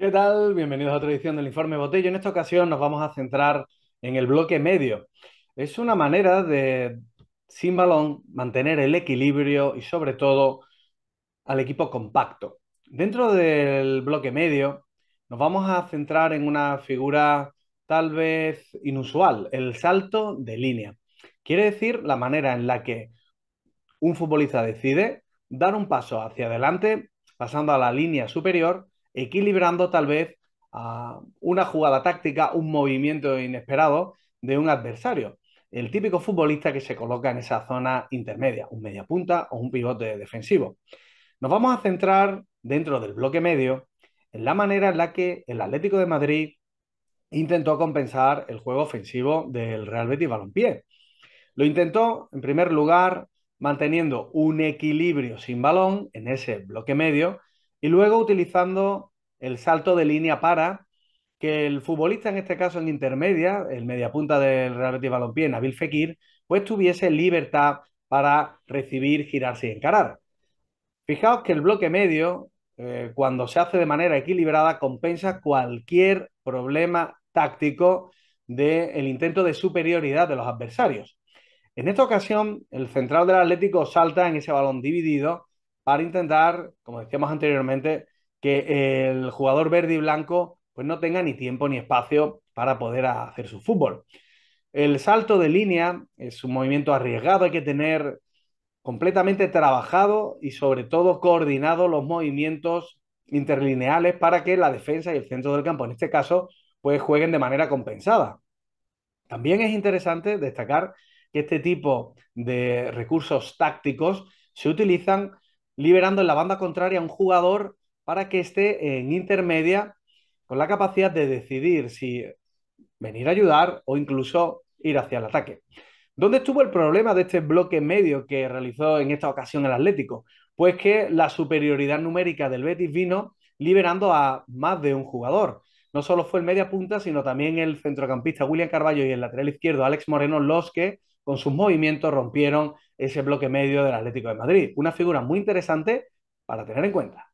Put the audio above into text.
¿Qué tal? Bienvenidos a otra edición del Informe Botello. En esta ocasión nos vamos a centrar en el bloque medio. Es una manera de, sin balón, mantener el equilibrio y sobre todo al equipo compacto. Dentro del bloque medio nos vamos a centrar en una figura tal vez inusual, el salto de línea. Quiere decir la manera en la que un futbolista decide dar un paso hacia adelante pasando a la línea superior equilibrando tal vez una jugada táctica, un movimiento inesperado de un adversario. El típico futbolista que se coloca en esa zona intermedia, un mediapunta o un pivote defensivo. Nos vamos a centrar dentro del bloque medio en la manera en la que el Atlético de Madrid intentó compensar el juego ofensivo del Real Betis Balompié. Lo intentó, en primer lugar, manteniendo un equilibrio sin balón en ese bloque medio y luego utilizando el salto de línea para que el futbolista, en este caso en intermedia, el mediapunta del Real Betis Balompié, Nabil Fekir, pues tuviese libertad para recibir, girarse y encarar. Fijaos que el bloque medio, eh, cuando se hace de manera equilibrada, compensa cualquier problema táctico del el intento de superioridad de los adversarios. En esta ocasión, el central del Atlético salta en ese balón dividido para intentar, como decíamos anteriormente, que el jugador verde y blanco pues no tenga ni tiempo ni espacio para poder hacer su fútbol. El salto de línea es un movimiento arriesgado, hay que tener completamente trabajado y sobre todo coordinado los movimientos interlineales para que la defensa y el centro del campo, en este caso, pues jueguen de manera compensada. También es interesante destacar que este tipo de recursos tácticos se utilizan liberando en la banda contraria a un jugador para que esté en intermedia con la capacidad de decidir si venir a ayudar o incluso ir hacia el ataque. ¿Dónde estuvo el problema de este bloque medio que realizó en esta ocasión el Atlético? Pues que la superioridad numérica del Betis vino liberando a más de un jugador no solo fue el media punta, sino también el centrocampista William Carballo y el lateral izquierdo Alex Moreno los que con sus movimientos rompieron ese bloque medio del Atlético de Madrid. Una figura muy interesante para tener en cuenta.